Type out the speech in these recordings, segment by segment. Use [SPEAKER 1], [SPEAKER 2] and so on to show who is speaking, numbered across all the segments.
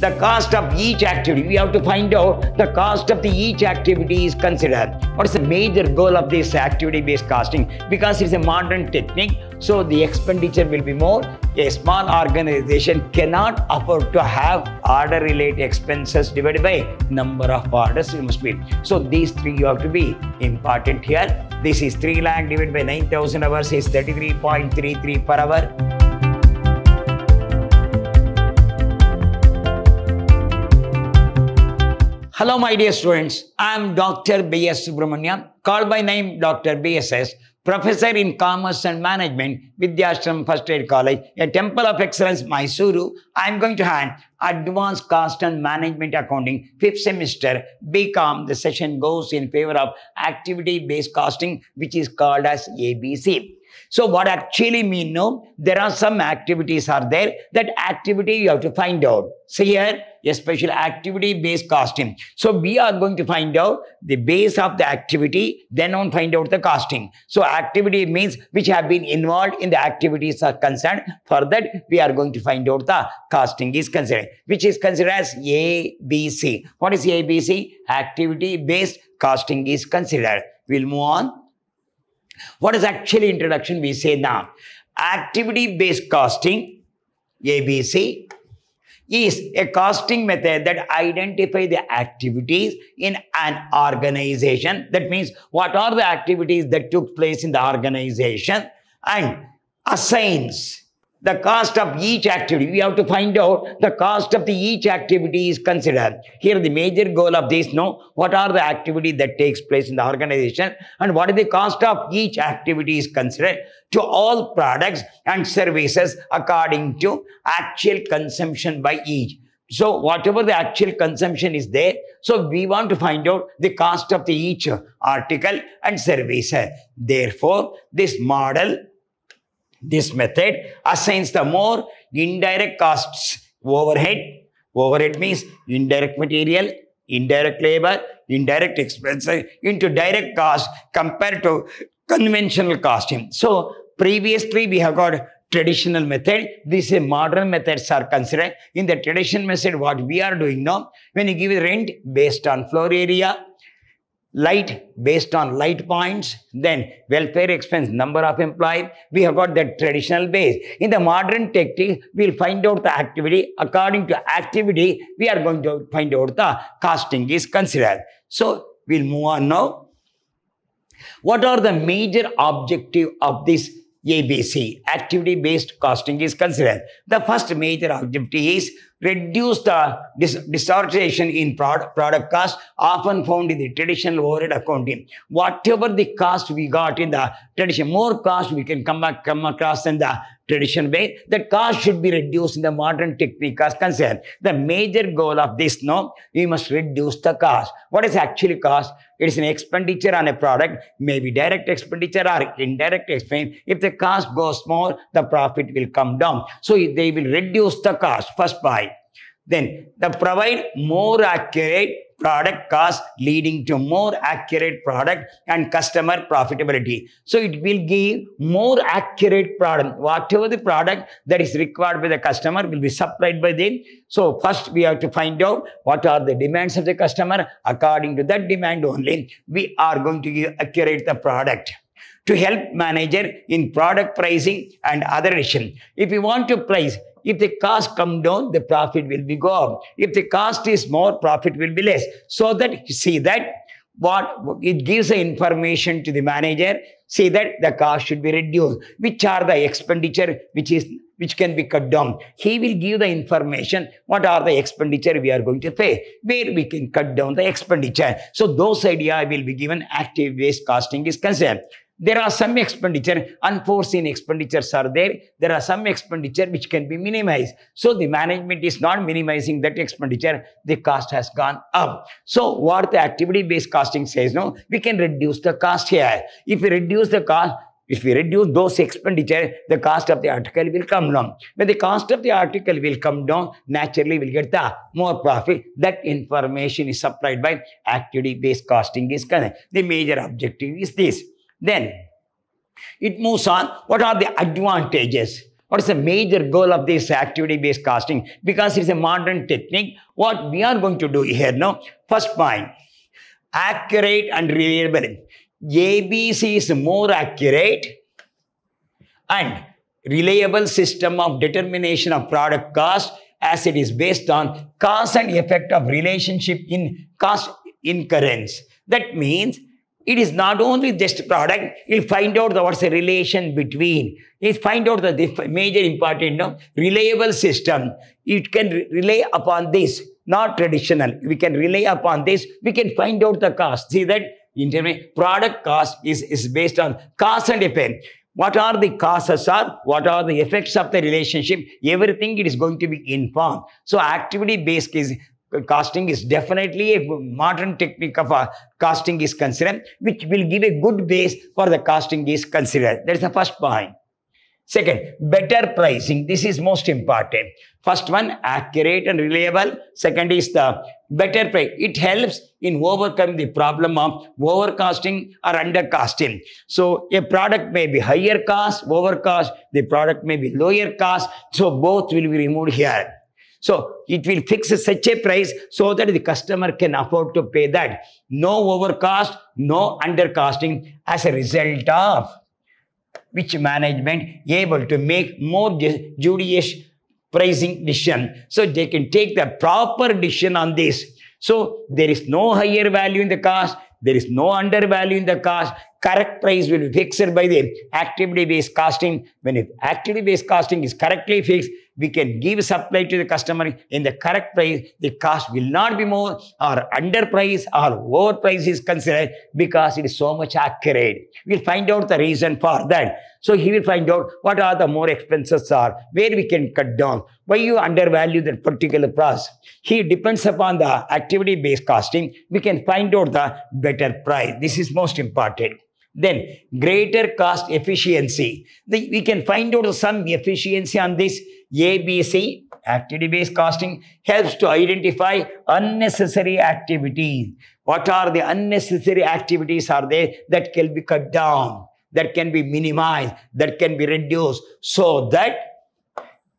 [SPEAKER 1] the cost of each activity. We have to find out the cost of the each activity is considered. What is the major goal of this activity-based costing? Because it's a modern technique, so the expenditure will be more. A small organization cannot afford to have order-related expenses divided by number of orders you must meet. So these three you have to be important here. This is 3 lakh divided by 9,000 hours is 33.33 per hour. Hello, my dear students. I am Dr. B.S. Subramanian, called by name Dr. B.S.S., Professor in Commerce and Management, Vidyashram First Aid College, a Temple of Excellence, Mysuru. I am going to hand Advanced Cost and Management Accounting, fifth semester, BCom. The session goes in favor of activity-based costing, which is called as ABC. So what actually mean, no, there are some activities are there. That activity you have to find out. So here, a special activity based costing. So we are going to find out the base of the activity, then on find out the costing. So activity means which have been involved in the activities are concerned. For that, we are going to find out the costing is considered. which is considered as ABC. What is ABC? Activity based costing is considered. We'll move on. What is actually introduction? We say now activity based costing, ABC, is a costing method that identify the activities in an organization. That means what are the activities that took place in the organization and assigns the cost of each activity. We have to find out the cost of the each activity is considered. Here the major goal of this, no, what are the activity that takes place in the organization and what is the cost of each activity is considered to all products and services according to actual consumption by each. So whatever the actual consumption is there, so we want to find out the cost of the each article and service. Therefore, this model this method assigns the more indirect costs overhead. Overhead means indirect material, indirect labor, indirect expenses into direct cost compared to conventional costing. So previously we have got traditional method. This is modern methods are considered. In the traditional method, what we are doing now, when you give rent based on floor area, light based on light points, then welfare expense, number of employees, We have got that traditional base. In the modern technique, we'll find out the activity. According to activity, we are going to find out the costing is considered. So we'll move on now. What are the major objective of this ABC? Activity based costing is considered. The first major objective is reduce the distortion in product, product cost often found in the traditional overhead accounting. Whatever the cost we got in the tradition, more cost we can come, back, come across in the traditional way. That cost should be reduced in the modern technique as concerned. The major goal of this, no, we must reduce the cost. What is actually cost? It is an expenditure on a product, maybe direct expenditure or indirect expense. If the cost goes more, the profit will come down. So they will reduce the cost, first by then they provide more accurate product cost leading to more accurate product and customer profitability. So it will give more accurate product. Whatever the product that is required by the customer will be supplied by them. So first we have to find out what are the demands of the customer. According to that demand only, we are going to give accurate the product to help manager in product pricing and other decision. If you want to price, if the cost come down, the profit will be go up. If the cost is more, profit will be less. So that see that what it gives the information to the manager. See that the cost should be reduced. Which are the expenditure which is which can be cut down. He will give the information what are the expenditure we are going to pay, where we can cut down the expenditure. So those idea will be given active waste costing is concerned there are some expenditure, unforeseen expenditures are there. There are some expenditure which can be minimized. So the management is not minimizing that expenditure. The cost has gone up. So what the activity-based costing says, no, we can reduce the cost here. If we reduce the cost, if we reduce those expenditure, the cost of the article will come down. When the cost of the article will come down, naturally we'll get the more profit. That information is supplied by activity-based costing is of The major objective is this. Then it moves on. What are the advantages? What is the major goal of this activity-based casting? Because it's a modern technique, what we are going to do here now, first point, accurate and reliable. ABC is more accurate and reliable system of determination of product cost as it is based on cause and effect of relationship in cost incurrence. That means it is not only just product, it find out the, what's the relation between. It find out the major important, reliable system. It can rely upon this, not traditional. We can rely upon this. We can find out the cost. See that intermediate product cost is, is based on cause and effect. What are the causes or what are the effects of the relationship? Everything it is going to be informed. So activity based is casting is definitely a modern technique of a uh, casting is concerned, which will give a good base for the casting is considered. That is the first point. Second, better pricing. This is most important. First one, accurate and reliable. Second is the better price. It helps in overcoming the problem of overcasting or undercasting. So a product may be higher cost, overcast. The product may be lower cost. So both will be removed here. So it will fix such a price so that the customer can afford to pay that. No overcast, no undercasting. as a result of which management able to make more judicious pricing decision. So they can take the proper decision on this. So there is no higher value in the cost. There is no undervalue in the cost. Correct price will be fixed by the activity-based costing. When activity-based costing is correctly fixed, we can give supply to the customer in the correct price, the cost will not be more or underprice or overprice is considered because it is so much accurate. We'll find out the reason for that. So he will find out what are the more expenses are, where we can cut down, why you undervalue that particular price. He depends upon the activity-based costing. We can find out the better price. This is most important. Then greater cost efficiency. The, we can find out some efficiency on this ABC, activity based costing, helps to identify unnecessary activities. What are the unnecessary activities are there that can be cut down, that can be minimized, that can be reduced so that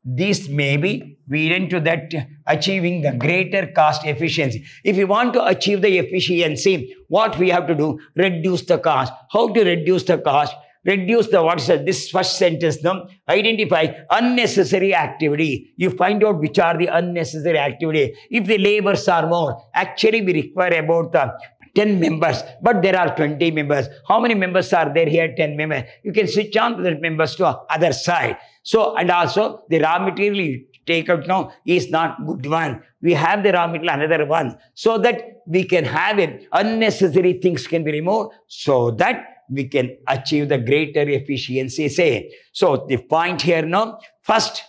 [SPEAKER 1] this may be we into that achieving the greater cost efficiency. If you want to achieve the efficiency, what we have to do? Reduce the cost. How to reduce the cost? reduce the words uh, this first sentence Now identify unnecessary activity you find out which are the unnecessary activity if the labors are more actually we require about the uh, 10 members but there are 20 members how many members are there here 10 members you can switch on the members to other side so and also the raw material you take out now is not good one we have the raw material another one so that we can have it unnecessary things can be removed so that we can achieve the greater efficiency, say. So the point here now, first,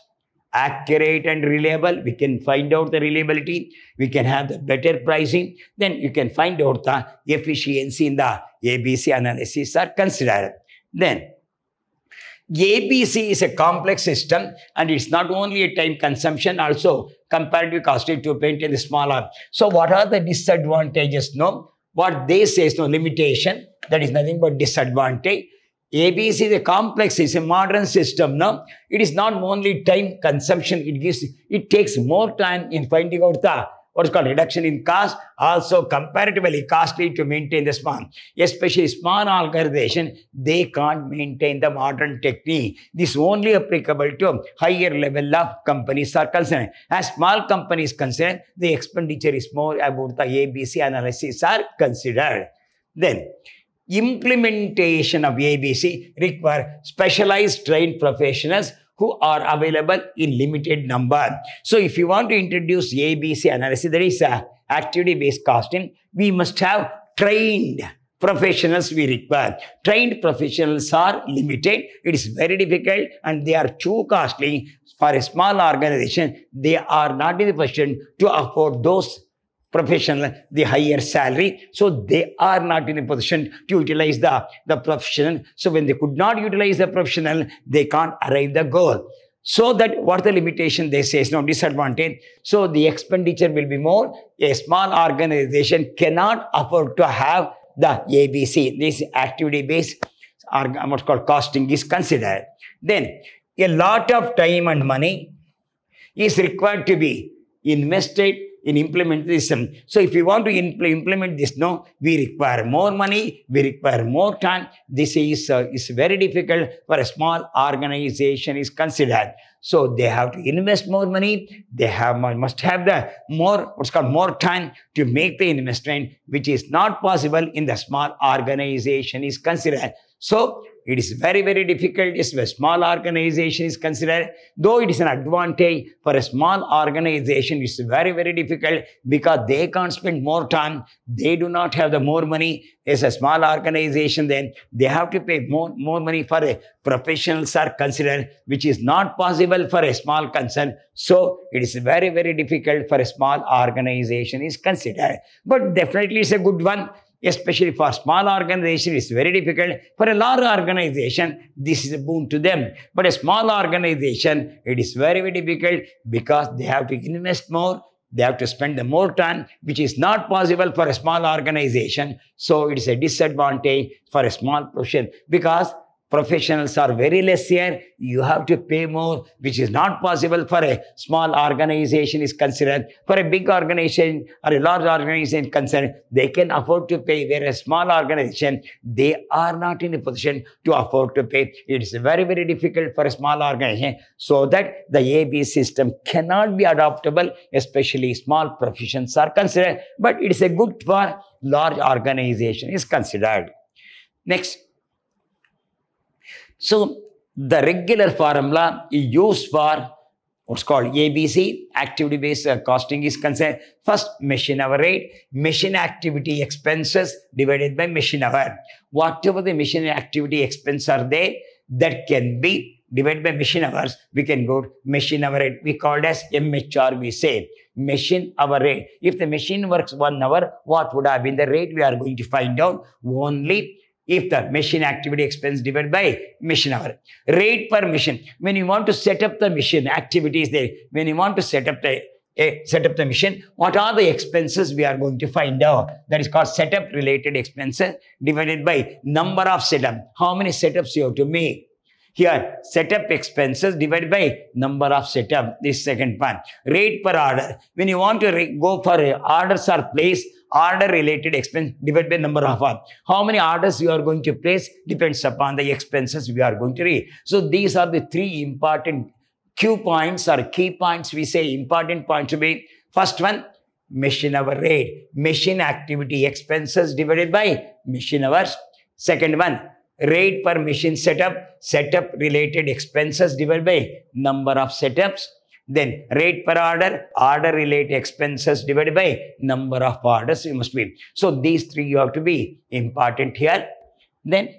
[SPEAKER 1] accurate and reliable. We can find out the reliability. We can have the better pricing. Then you can find out the efficiency in the ABC analysis are considered. Then ABC is a complex system and it's not only a time consumption, also comparative costing to paint in the smaller. So what are the disadvantages? No, what they say is no limitation, that is nothing but disadvantage. ABC is a complex, it's a modern system No, It is not only time consumption, it gives, it takes more time in finding out the what is called reduction in cost, also comparatively costly to maintain the SMAN. Especially small organization, they can't maintain the modern technique. This only applicable to higher level of companies are concerned. As small companies concerned, the expenditure is more about the ABC analysis are considered. Then, implementation of ABC require specialized trained professionals who are available in limited number. So if you want to introduce ABC analysis, there is a uh, activity-based costing, we must have trained professionals we require. Trained professionals are limited. It is very difficult and they are too costly for a small organization. They are not in the position to afford those professional, the higher salary. So they are not in a position to utilize the, the professional. So when they could not utilize the professional, they can't arrive the goal. So that what the limitation they say is no disadvantage. So the expenditure will be more. A small organization cannot afford to have the ABC. This activity based or what's called costing is considered. Then a lot of time and money is required to be invested in implementation. Um, so if you want to impl implement this, no, we require more money, we require more time. This is, uh, is very difficult for a small organization is considered. So they have to invest more money. They have must have the more what's called more time to make the investment, which is not possible in the small organization is considered. So it is very, very difficult. It's a small organization is considered, though it is an advantage for a small organization, it's very, very difficult because they can't spend more time. They do not have the more money. As a small organization, then they have to pay more, more money for a professionals are considered, which is not possible for a small concern. So it is very, very difficult for a small organization is considered. But definitely it's a good one especially for small organization, it's very difficult. For a large organization, this is a boon to them. But a small organization, it is very, very difficult because they have to invest more, they have to spend the more time, which is not possible for a small organization. So it is a disadvantage for a small portion because Professionals are very less here. You have to pay more, which is not possible for a small organization is concerned. For a big organization or a large organization concerned, they can afford to pay. Where a small organization, they are not in a position to afford to pay. It is very, very difficult for a small organization. So that the AB system cannot be adoptable, especially small professions are considered. But it is a good for large organization is considered. Next, so the regular formula used for what's called ABC, activity-based uh, costing is concerned. First, machine hour rate, machine activity expenses divided by machine hour. Whatever the machine activity expense are there, that can be divided by machine hours, we can go machine hour rate. We it as MHR, we say machine hour rate. If the machine works one hour, what would have been the rate? We are going to find out only if the machine activity expense divided by machine hour. Rate per machine. When you want to set up the machine, activities there. When you want to set up the eh, set up the machine, what are the expenses we are going to find out? That is called setup related expenses divided by number of setup. How many setups you have to make? Here, setup expenses divided by number of setup, this second part. Rate per order. When you want to go for orders or place, order related expense divided by number of hours. How many orders you are going to place depends upon the expenses we are going to read. So these are the three important key points or key points we say important points to be. First one, machine hour rate, machine activity expenses divided by machine hours. Second one, rate per machine setup, setup related expenses divided by number of setups, then rate per order, order related expenses divided by number of orders you must be. So these three you have to be important here. Then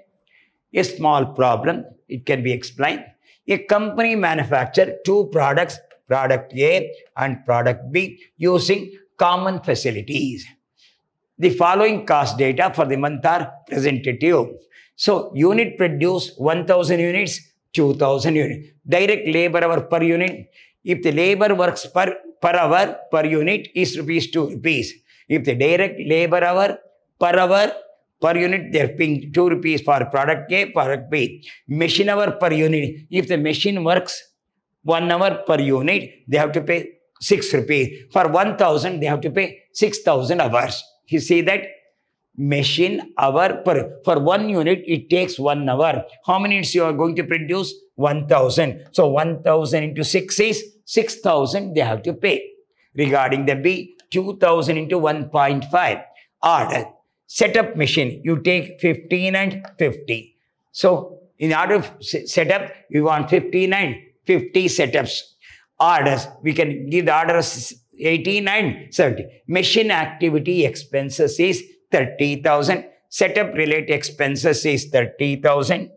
[SPEAKER 1] a small problem, it can be explained. A company manufacture two products, product A and product B using common facilities. The following cost data for the month are presented to you. So unit produced 1000 units, 2000 units. Direct labor hour per unit. If the labor works per, per hour per unit is rupees 2 rupees. If the direct labor hour per hour per unit, they're paying 2 rupees for product A, product B. Machine hour per unit. If the machine works 1 hour per unit, they have to pay 6 rupees. For 1000, they have to pay 6000 hours. You see that? machine hour per for one unit it takes one hour how many units you are going to produce 1000 so 1000 into 6 is 6000 they have to pay regarding the b 2000 into 1.5 order setup machine you take 15 and 50 so in order of setup you want 15 and 50 setups orders we can give the orders 18 and 70 machine activity expenses is 30,000. Setup related expenses is 30,000.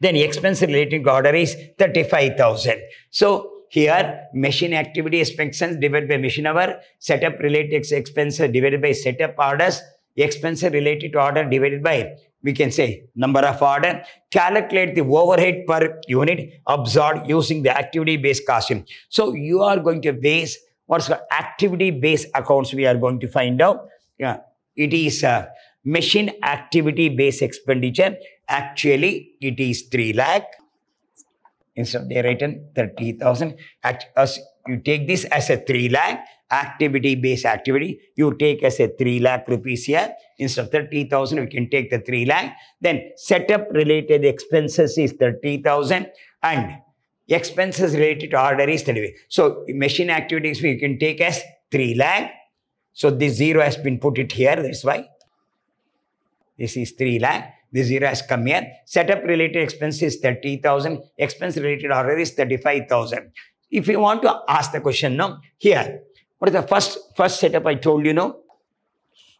[SPEAKER 1] Then expense related order is 35,000. So here machine activity expenses divided by machine hour, setup related expenses divided by setup orders, expense related order divided by we can say number of order, calculate the overhead per unit absorbed using the activity based costing. So you are going to base what's called activity based accounts we are going to find out. Yeah, it is a machine activity based expenditure. Actually, it is 3 lakh. Instead, they written 30,000. As you take this as a 3 lakh activity based activity, you take as a 3 lakh rupees here. Instead of 30,000, you can take the 3 lakh. Then setup related expenses is 30,000 and expenses related to order is 30. So machine activities you can take as 3 lakh so this zero has been put it here, that's why. This is 3 lakh, this zero has come here. Setup related expenses 30,000, expense related already is 35,000. If you want to ask the question, no, here, what is the first, first setup I told you, no?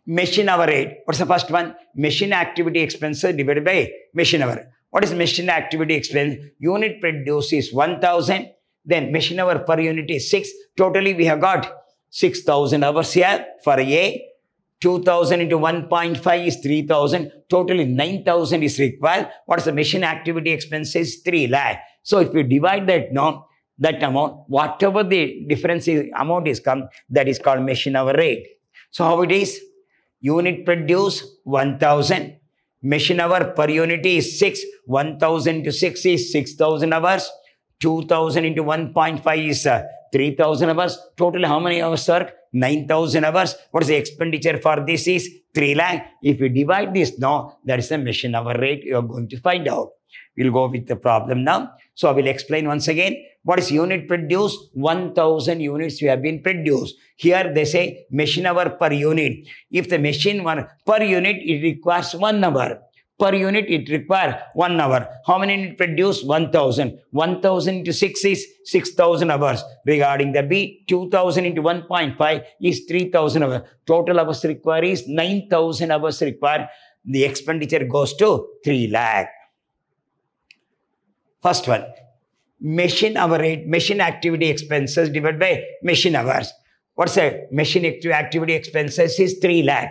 [SPEAKER 1] Machine hour rate. What's the first one? Machine activity expenses divided by machine hour. What is machine activity expense? Unit produced is 1,000. Then machine hour per unit is 6. Totally we have got 6,000 hours here for a year. 2000 into 1.5 is 3000. Totally 9000 is required. What is the machine activity expenses? 3 lakh. So if you divide that now, that amount, whatever the difference is, amount is come, that is called machine hour rate. So how it is? Unit produce 1000. Machine hour per unit is 6. 1000 to 6 is 6000 hours. 2000 into 1.5 is uh, 3,000 hours. Total how many hours work? 9,000 hours. What is the expenditure for this is? 3 lakh. If you divide this now, that is the machine hour rate you are going to find out. We'll go with the problem now. So I will explain once again. What is unit produced? 1000 units we have been produced. Here they say machine hour per unit. If the machine one per unit, it requires one hour. Per unit, it require 1 hour. How many it produce? 1000. 1000 into 6 is 6000 hours. Regarding the B, 2000 into 1.5 is 3000 hours. Total hours required is 9000 hours required. The expenditure goes to 3 lakh. First one, machine hour rate, machine activity expenses divided by machine hours. What's a machine activity expenses is 3 lakh.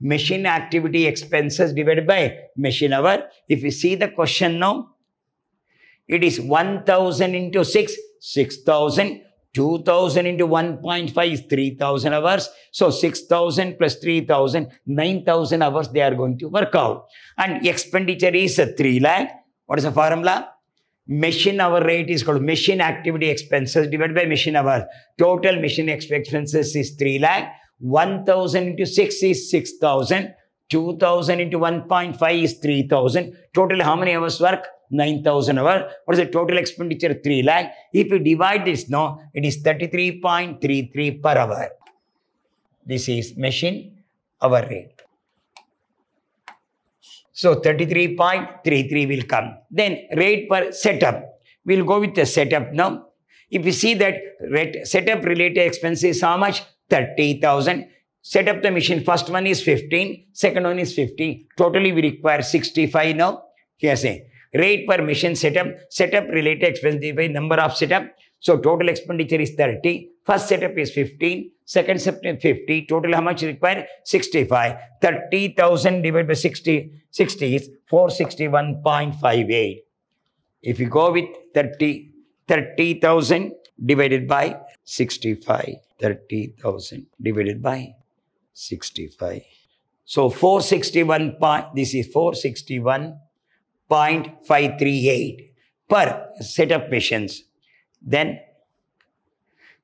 [SPEAKER 1] machine activity expenses divided by machine hour. If you see the question now, it is 1000 into 6, 6000. 2000 into 1.5 is 3000 hours. So 6000 plus 3000, 9000 hours they are going to work out. And expenditure is 3 lakh. What is the formula? Machine hour rate is called machine activity expenses divided by machine hour. Total machine expenses is 3 lakh. 1000 into 6 is 6000. 2000 into 1.5 is 3000. Total how many hours work? 9000 hour. What is the total expenditure? 3 lakh. If you divide this now, it is 33.33 per hour. This is machine hour rate. So 33.33 will come. Then rate per setup. We'll go with the setup now. If you see that rate, setup related expenses, how much? 30,000. Set up the machine. First one is 15, second one is 50. Totally we require 65 now. Here say rate per machine setup, setup related expenses by number of setup. So total expenditure is 30. First setup is 15, second setup is 50. Total how much required? 65. 30,000 divided by 60, 60 is 461.58. If you go with 30, 30,000 divided by 65. 30,000 divided by 65. So 461 point, this is 461.538 per set of patients. Then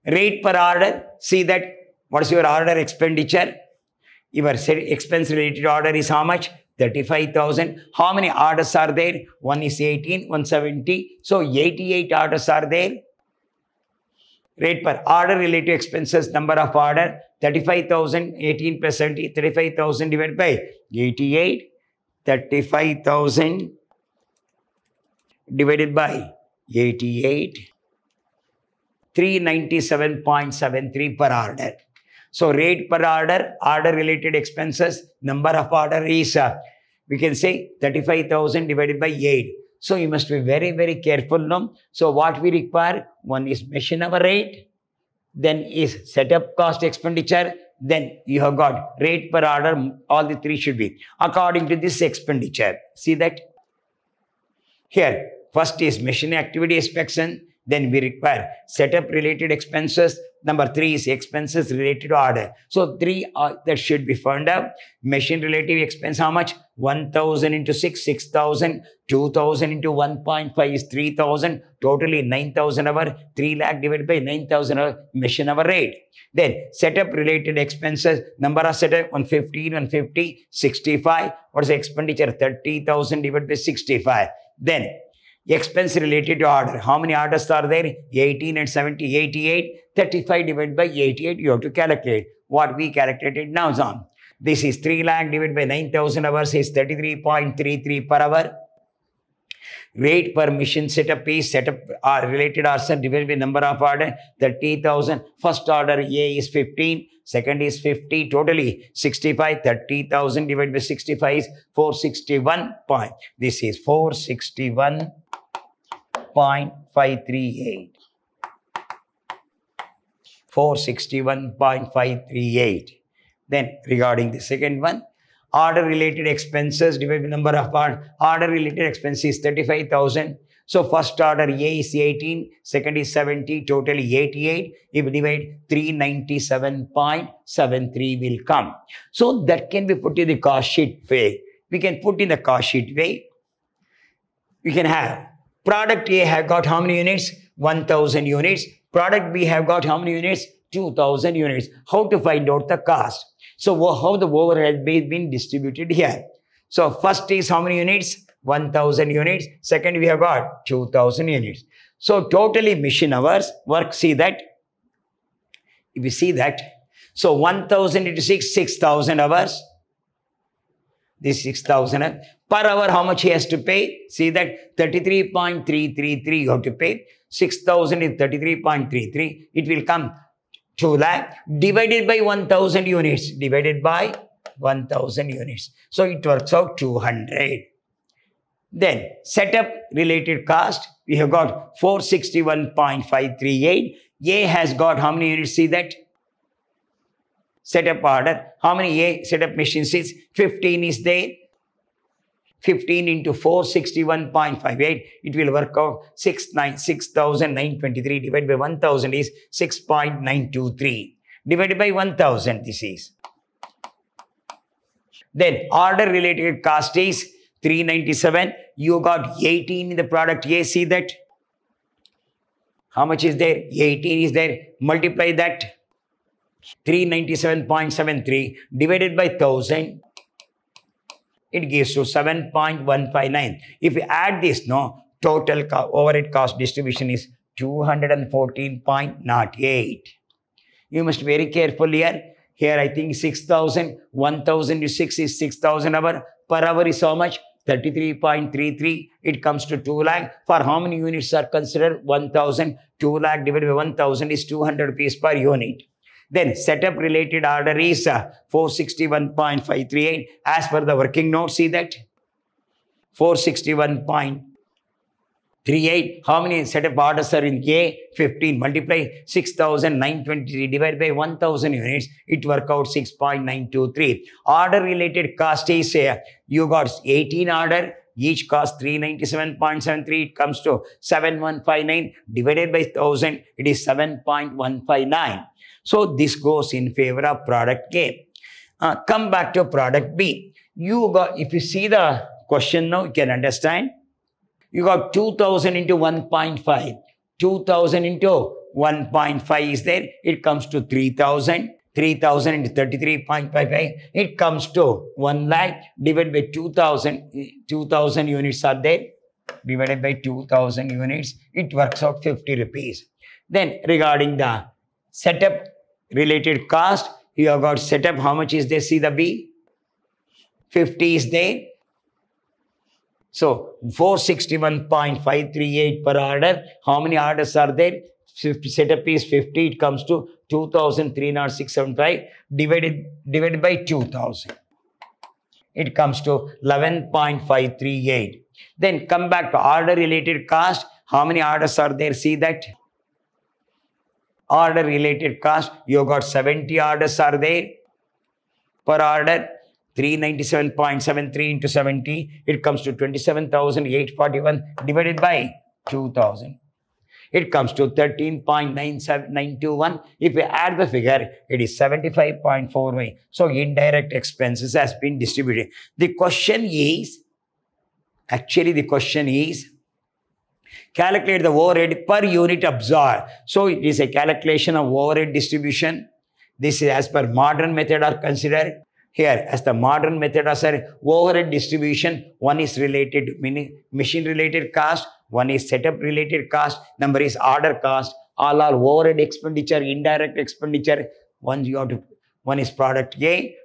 [SPEAKER 1] rate per order, see that what's your order expenditure? Your expense related order is how much? 35,000. How many orders are there? One is 18, 170. So 88 orders are there rate per order related expenses number of order 35,000 18 percent 35,000 divided by 88 35,000 divided by 88 397.73 per order so rate per order order related expenses number of order is uh, we can say 35,000 divided by 8 so you must be very, very careful. No? So what we require, one is machine hour rate, then is setup cost expenditure, then you have got rate per order, all the three should be according to this expenditure. See that? Here, first is machine activity inspection, then we require setup related expenses. Number three is expenses related to order. So three uh, that should be found out. Machine related expense, how much? 1000 into 6, 6000. 2000 into 1.5 is 3000. Totally 9000 hour. 3 lakh divided by 9000 hour machine hour rate. Then setup related expenses. Number of setup 115, 150, 65. What is the expenditure? 30,000 divided by 65. Then expense related to order. How many orders are there? 18 and 70, 88. 35 divided by 88, you have to calculate. What we calculated now is on. This is 3 lakh divided by 9,000 hours is 33.33 per hour. Rate per mission setup is setup are uh, related arson divided by number of order 30,000. First order A is 15, second is 50, totally 65, 30,000 divided by 65 is 461. Point. This is 461. 461.538. 461.538. Then regarding the second one, order related expenses divided by number of part, order related expenses 35,000. So first order A is 18, second is 70, Total 88. If divide 397.73 will come. So that can be put in the cost sheet way. We can put in the cost sheet way. We can have Product A have got how many units? 1000 units. Product B have got how many units? 2000 units. How to find out the cost? So how the overhead has been distributed here. So first is how many units? 1000 units. Second we have got 2000 units. So totally machine hours work see that. If you see that. So 1000 into 6, 6000 hours this 6,000. Eh? Per hour, how much he has to pay? See that 33.333 you have to pay. 6,000 is 33.33. It will come 2 lakh divided by 1,000 units. Divided by 1,000 units. So it works out 200. Then setup related cost. We have got 461.538. A has got how many units? See that? setup order. How many A setup machines is? 15 is there. 15 into four sixty one point five eight. It will work out 6,923 6, divided by 1,000 is 6.923. Divided by 1,000 this is. Then order related cost is 397. You got 18 in the product A. See that? How much is there? 18 is there. Multiply that. 397.73 divided by 1000 it gives you 7.159 if you add this no total co overhead cost distribution is 214.08 you must be very careful here here i think 6000 1000 to 6 is 6000 hour per hour is how much 33.33 it comes to 2 lakh for how many units are considered 1000 2 lakh divided by 1000 is 200 rupees per unit then setup related order is uh, 461.538 as per the working note. See that? 461.38. How many setup orders are in K? 15. Multiply 6,923 divided by 1,000 units. It work out 6.923. Order related cost is uh, you got 18 order each cost 397.73 it comes to 7159 divided by 1000 it is 7.159 so this goes in favor of product A. Uh, come back to product B. You got, if you see the question now, you can understand. You got 2000 into 1.5. 2000 into 1.5 is there. It comes to 3000. 3000 into 33.55, it comes to 1 lakh divided by 2000. 2000 units are there. Divided by 2000 units, it works out 50 rupees. Then regarding the setup related cost. You have got setup. How much is there? See the B? 50 is there. So 461.538 per order. How many orders are there? 50, setup is 50. It comes to 2,30675 divided, divided by 2,000. It comes to 11.538. Then come back to order related cost. How many orders are there? See that order related cost, you got 70 orders are there per order. 397.73 into 70, it comes to 27,841 divided by 2,000. It comes to 13.921. If we add the figure, it is five point four one. So indirect expenses has been distributed. The question is, actually the question is, Calculate the overhead per unit absorbed. So it is a calculation of overhead distribution. This is as per modern method are considered. Here, as the modern method as a overhead distribution, one is related machine related cost, one is setup related cost, number is order cost, all are overhead expenditure, indirect expenditure. One you have to, one is product A,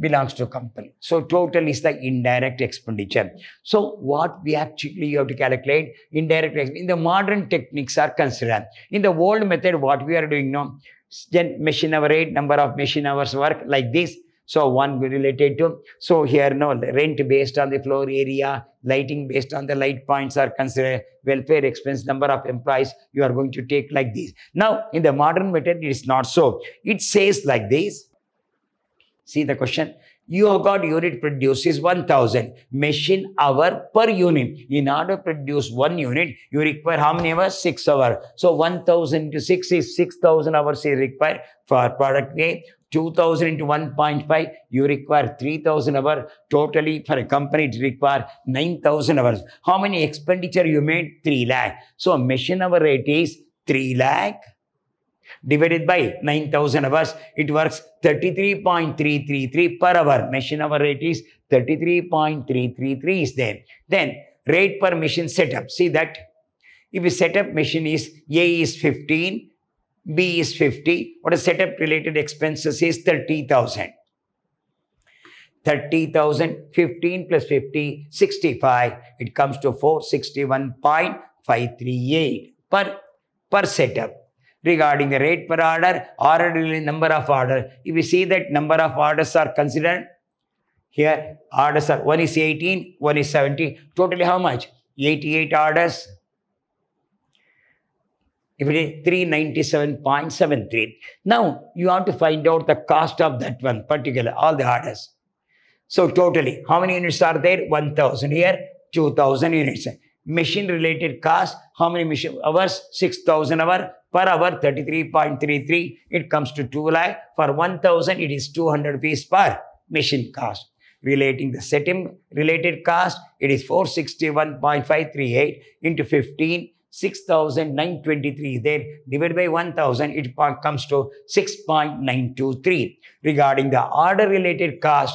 [SPEAKER 1] belongs to company. So total is the indirect expenditure. So what we actually have to calculate indirect in the modern techniques are considered. In the old method, what we are doing now, then machine hour rate, number of machine hours work like this. So one related to, so here no rent based on the floor area, lighting based on the light points are considered, welfare expense, number of employees you are going to take like this. Now in the modern method, it is not so. It says like this. See the question. Your God unit produces 1000 machine hour per unit. In order to produce one unit, you require how many hours? 6 hours. So 1000 into 6 is 6000 hours you require for product A. 2000 into 1.5, you require 3000 hours. Totally for a company, it require 9000 hours. How many expenditure you made? 3 lakh. So machine hour rate is 3 lakh divided by 9,000 hours, it works 33.333 per hour. Machine hour rate is 33.333 is there. Then rate per machine setup. See that if a setup machine is A is 15, B is 50, what a setup related expenses is 30,000. 30,000, 15 plus 50, 65. It comes to 461.538 per, per setup regarding the rate per order, orderly number of order. If we see that number of orders are considered, here orders are, one is 18, one is 70. Totally how much? 88 orders. If it is 397.73. Now, you have to find out the cost of that one, particular, all the orders. So, totally, how many units are there? 1,000 here, 2,000 units. Machine-related cost, how many machine hours? 6,000 hour, per hour 33.33 it comes to 2 lakh for 1000 it is 200 rupees per machine cost relating the setting related cost it is 461.538 into 15 6,923 there divided by 1,000 it comes to 6.923. Regarding the order related cost,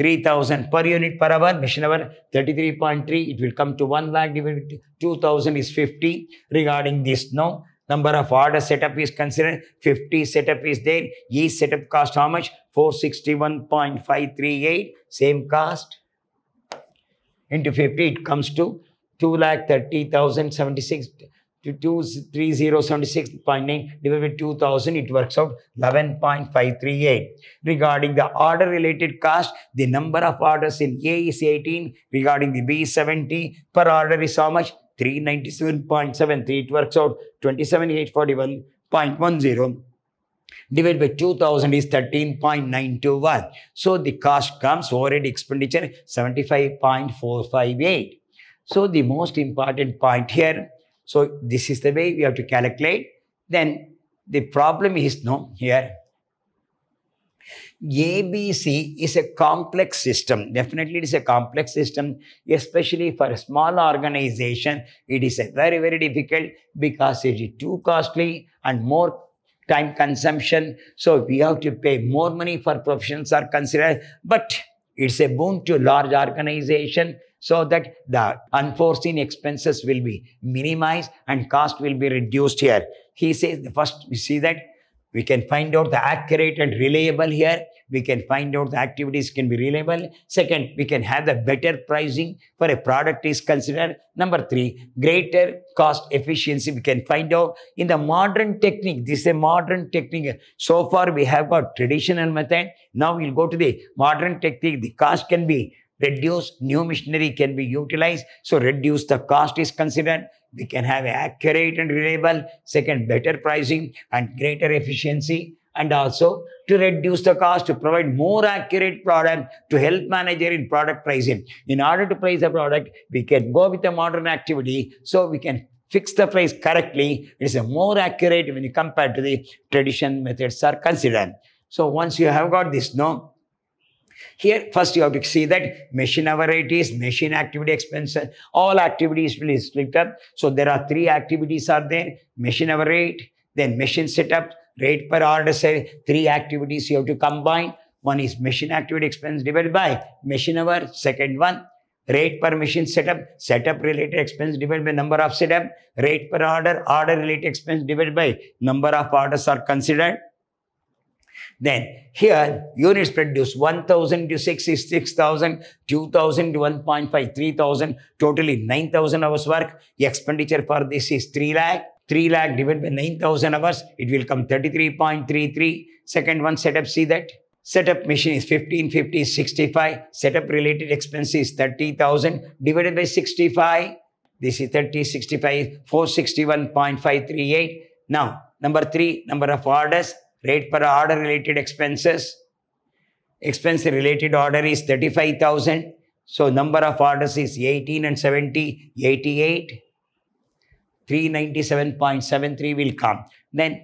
[SPEAKER 1] 3,000 per unit per hour, Machine hour 33.3, it will come to 1 lakh divided 2,000 is 50 regarding this now. Number of order setup is considered, 50 setup is there. Each setup cost how much? 461.538, same cost. Into 50, it comes to 2,30,076 to two three zero seventy six point nine divided by 2000, it works out 11.538. Regarding the order related cost, the number of orders in A is 18, regarding the B 70, per order is how much? 397.73, it works out 27841.10 divided by 2000 is 13.921. So the cost comes overhead expenditure 75.458. So the most important point here, so this is the way we have to calculate. Then the problem is no here. ABC is a complex system. Definitely it is a complex system, especially for a small organization. It is a very, very difficult because it is too costly and more time consumption. So we have to pay more money for professions are considered. But it's a boon to large organization so that the unforeseen expenses will be minimized and cost will be reduced here. He says the first, we see that we can find out the accurate and reliable here. We can find out the activities can be reliable. Second, we can have the better pricing for a product is considered. Number three, greater cost efficiency. We can find out in the modern technique. This is a modern technique. So far, we have got traditional method. Now we'll go to the modern technique. The cost can be reduce, new machinery can be utilized. So reduce the cost is considered. We can have accurate and reliable, second, better pricing and greater efficiency. And also to reduce the cost, to provide more accurate product, to help manager in product pricing. In order to price the product, we can go with the modern activity so we can fix the price correctly. It is a more accurate when you compare to the traditional methods are considered. So once you have got this, no, here, first you have to see that machine varieties, machine activity expense, all activities will be split up. So there are three activities are there, machine hour rate, then machine setup, rate per order, say three activities you have to combine. One is machine activity expense divided by machine hour, second one, rate per machine setup, setup related expense divided by number of setup, rate per order, order related expense divided by number of orders are considered. Then here units produced 1000 to 6 is 2000 to 1.5, 3000, totally 9000 hours work. expenditure for this is 3 lakh. 3 lakh divided by 9000 hours, it will come 33.33. Second one setup, see that? Setup machine is 1550, 65. Setup related expense is 30,000 divided by 65. This is 30, 65 461.538. Now, number three, number of orders rate per order related expenses. Expense related order is 35,000. So number of orders is 18 and 70, 88. 397.73 will come. Then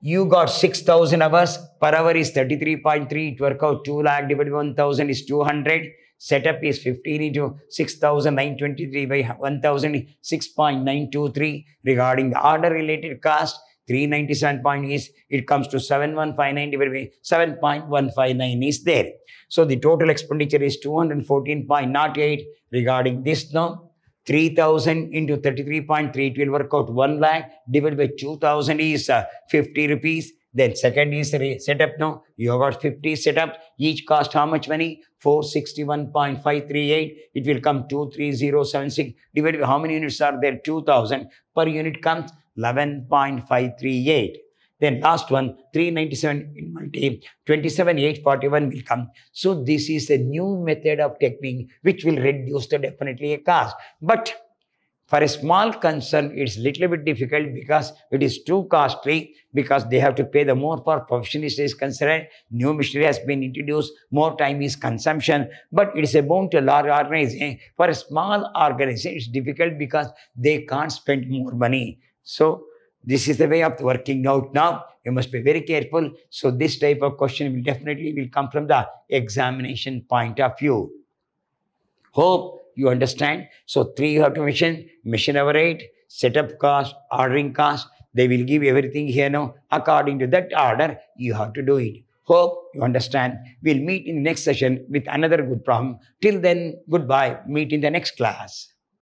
[SPEAKER 1] you got 6,000 hours. Per hour is 33.3. It work out 2 lakh divided by 1,000 is 200. Setup is 15 into 6,923 by 1,000 6.923. Regarding the order related cost, 397.8 is, it comes to 71590, 7.159 is there. So the total expenditure is 214.08 regarding this now. 3000 into 33.3 it will work out 1 lakh divided by 2000 is uh, 50 rupees. Then second is setup now. You have got 50 setup. Each cost how much money? 461.538. It will come 23076. Divided by how many units are there? 2000. Per unit comes 11.538. Then last one, 397 in multi, 27841 will come. So this is a new method of technique which will reduce the definitely a cost. But for a small concern, it's little bit difficult because it is too costly because they have to pay the more for professionals' is concerned. New machinery has been introduced, more time is consumption, but it's about a large organization. For a small organization, it's difficult because they can't spend more money. So this is the way of working out now. You must be very careful. So this type of question will definitely will come from the examination point of view. Hope you understand. So three you have to mention, mission hour eight, setup cost, ordering cost. They will give everything here now. According to that order, you have to do it. Hope you understand. We'll meet in the next session with another good problem. Till then, goodbye. Meet in the next class.